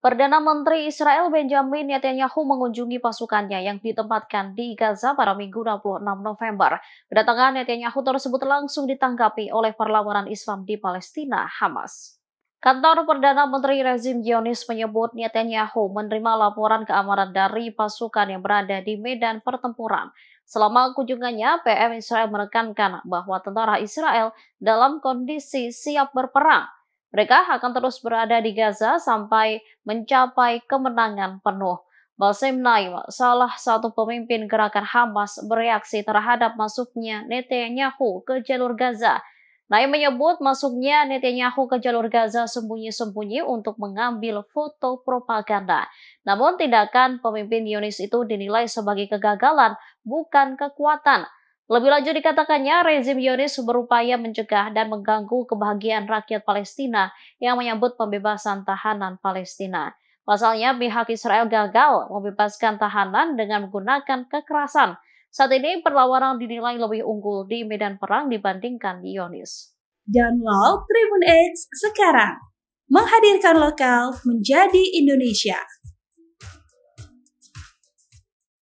Perdana Menteri Israel Benjamin Netanyahu mengunjungi pasukannya yang ditempatkan di Gaza pada Minggu 26 November. Kedatangan Netanyahu tersebut langsung ditanggapi oleh perlawanan Islam di Palestina, Hamas. Kantor Perdana Menteri Rezim Zionis menyebut Netanyahu menerima laporan keamanan dari pasukan yang berada di medan pertempuran. Selama kunjungannya, PM Israel menekankan bahwa tentara Israel dalam kondisi siap berperang. Mereka akan terus berada di Gaza sampai mencapai kemenangan penuh. Basim Naim, salah satu pemimpin gerakan Hamas, bereaksi terhadap masuknya Netanyahu ke jalur Gaza. Naim menyebut masuknya Netanyahu ke jalur Gaza sembunyi-sembunyi untuk mengambil foto propaganda. Namun tindakan pemimpin Yunis itu dinilai sebagai kegagalan, bukan kekuatan. Lebih lanjut dikatakannya, rezim Yonis berupaya mencegah dan mengganggu kebahagiaan rakyat Palestina yang menyambut pembebasan tahanan Palestina. Pasalnya, pihak Israel gagal membebaskan tahanan dengan menggunakan kekerasan. Saat ini, perlawanan dinilai lebih unggul di medan perang dibandingkan di Yonis. Download Tribun X sekarang. Menghadirkan lokal menjadi Indonesia.